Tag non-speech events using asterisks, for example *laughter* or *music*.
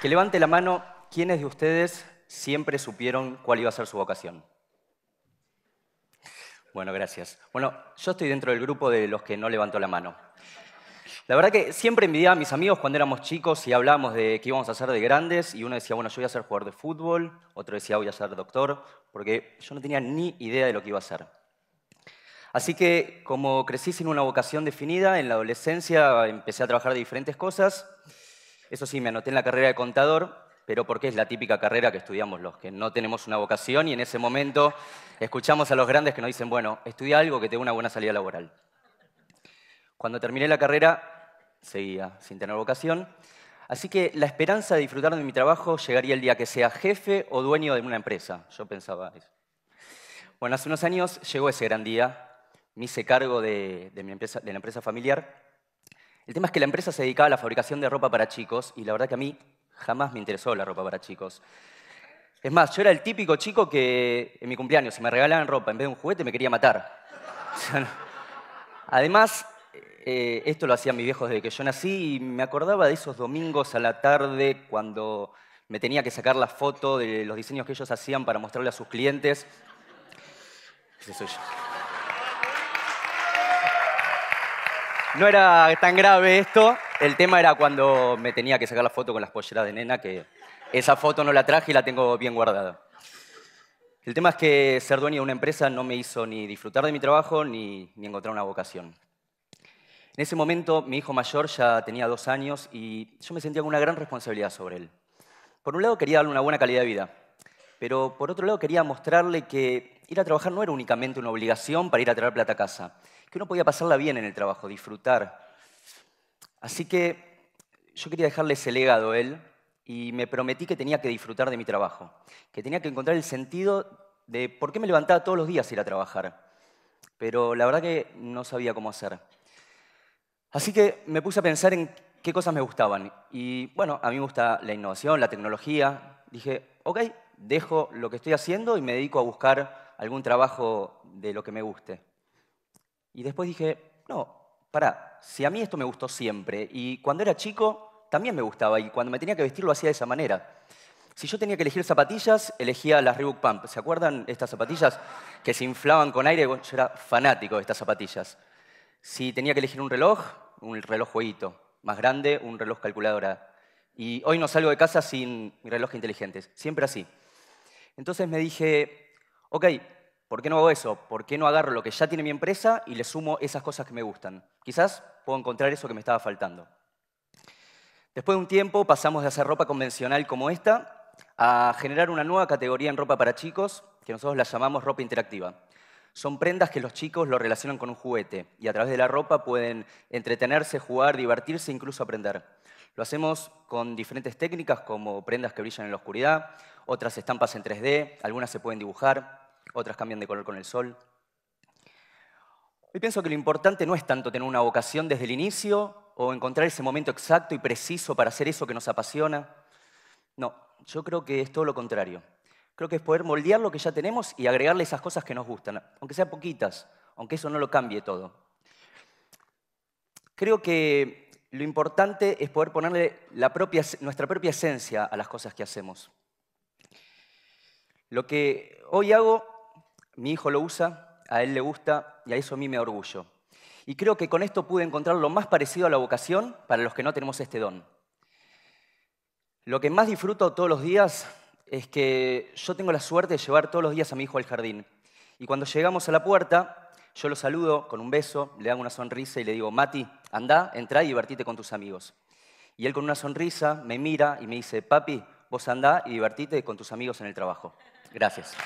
Que levante la mano quienes de ustedes siempre supieron cuál iba a ser su vocación. Bueno, gracias. Bueno, yo estoy dentro del grupo de los que no levantó la mano. La verdad que siempre envidiaba a mis amigos cuando éramos chicos y hablábamos de qué íbamos a hacer de grandes y uno decía, bueno, yo voy a ser jugador de fútbol, otro decía, voy a ser doctor, porque yo no tenía ni idea de lo que iba a hacer. Así que como crecí sin una vocación definida, en la adolescencia empecé a trabajar de diferentes cosas eso sí, me anoté en la carrera de contador, pero porque es la típica carrera que estudiamos los que no tenemos una vocación y en ese momento escuchamos a los grandes que nos dicen, bueno, estudia algo que te dé una buena salida laboral. Cuando terminé la carrera, seguía sin tener vocación, así que la esperanza de disfrutar de mi trabajo llegaría el día que sea jefe o dueño de una empresa. Yo pensaba eso. Bueno, hace unos años llegó ese gran día, me hice cargo de, de la empresa familiar el tema es que la empresa se dedicaba a la fabricación de ropa para chicos y la verdad que a mí jamás me interesó la ropa para chicos. Es más, yo era el típico chico que en mi cumpleaños, si me regalaban ropa en vez de un juguete, me quería matar. *laughs* Además, eh, esto lo hacían mis viejos desde que yo nací y me acordaba de esos domingos a la tarde cuando me tenía que sacar la foto de los diseños que ellos hacían para mostrarle a sus clientes. No era tan grave esto. El tema era cuando me tenía que sacar la foto con las polleras de nena, que esa foto no la traje y la tengo bien guardada. El tema es que ser dueño de una empresa no me hizo ni disfrutar de mi trabajo ni, ni encontrar una vocación. En ese momento, mi hijo mayor ya tenía dos años y yo me sentía con una gran responsabilidad sobre él. Por un lado, quería darle una buena calidad de vida, pero por otro lado, quería mostrarle que ir a trabajar no era únicamente una obligación para ir a traer plata a casa, que uno podía pasarla bien en el trabajo, disfrutar. Así que yo quería dejarle ese legado a él y me prometí que tenía que disfrutar de mi trabajo, que tenía que encontrar el sentido de por qué me levantaba todos los días a ir a trabajar. Pero la verdad que no sabía cómo hacer. Así que me puse a pensar en qué cosas me gustaban. Y bueno, a mí me gusta la innovación, la tecnología. Dije, ok, dejo lo que estoy haciendo y me dedico a buscar algún trabajo de lo que me guste. Y después dije, no, pará, si a mí esto me gustó siempre, y cuando era chico también me gustaba, y cuando me tenía que vestir lo hacía de esa manera. Si yo tenía que elegir zapatillas, elegía las Reebok Pump. ¿Se acuerdan estas zapatillas que se inflaban con aire? Yo era fanático de estas zapatillas. Si tenía que elegir un reloj, un reloj jueguito. Más grande, un reloj calculadora. Y hoy no salgo de casa sin reloj inteligente Siempre así. Entonces me dije, ok, ¿por qué no hago eso? ¿Por qué no agarro lo que ya tiene mi empresa y le sumo esas cosas que me gustan? Quizás puedo encontrar eso que me estaba faltando. Después de un tiempo pasamos de hacer ropa convencional como esta a generar una nueva categoría en ropa para chicos que nosotros la llamamos ropa interactiva. Son prendas que los chicos lo relacionan con un juguete y a través de la ropa pueden entretenerse, jugar, divertirse e incluso aprender. Lo hacemos con diferentes técnicas como prendas que brillan en la oscuridad, otras estampas en 3D, algunas se pueden dibujar, otras cambian de color con el sol. Hoy pienso que lo importante no es tanto tener una vocación desde el inicio o encontrar ese momento exacto y preciso para hacer eso que nos apasiona. No, yo creo que es todo lo contrario. Creo que es poder moldear lo que ya tenemos y agregarle esas cosas que nos gustan, aunque sean poquitas, aunque eso no lo cambie todo. Creo que lo importante es poder ponerle nuestra propia esencia a las cosas que hacemos. Lo que hoy hago mi hijo lo usa, a él le gusta y a eso a mí me orgullo. Y creo que con esto pude encontrar lo más parecido a la vocación para los que no tenemos este don. Lo que más disfruto todos los días es que yo tengo la suerte de llevar todos los días a mi hijo al jardín. Y cuando llegamos a la puerta, yo lo saludo con un beso, le hago una sonrisa y le digo, Mati, anda, entra y divertite con tus amigos. Y él con una sonrisa me mira y me dice, papi, vos andá y divertite con tus amigos en el trabajo. Gracias.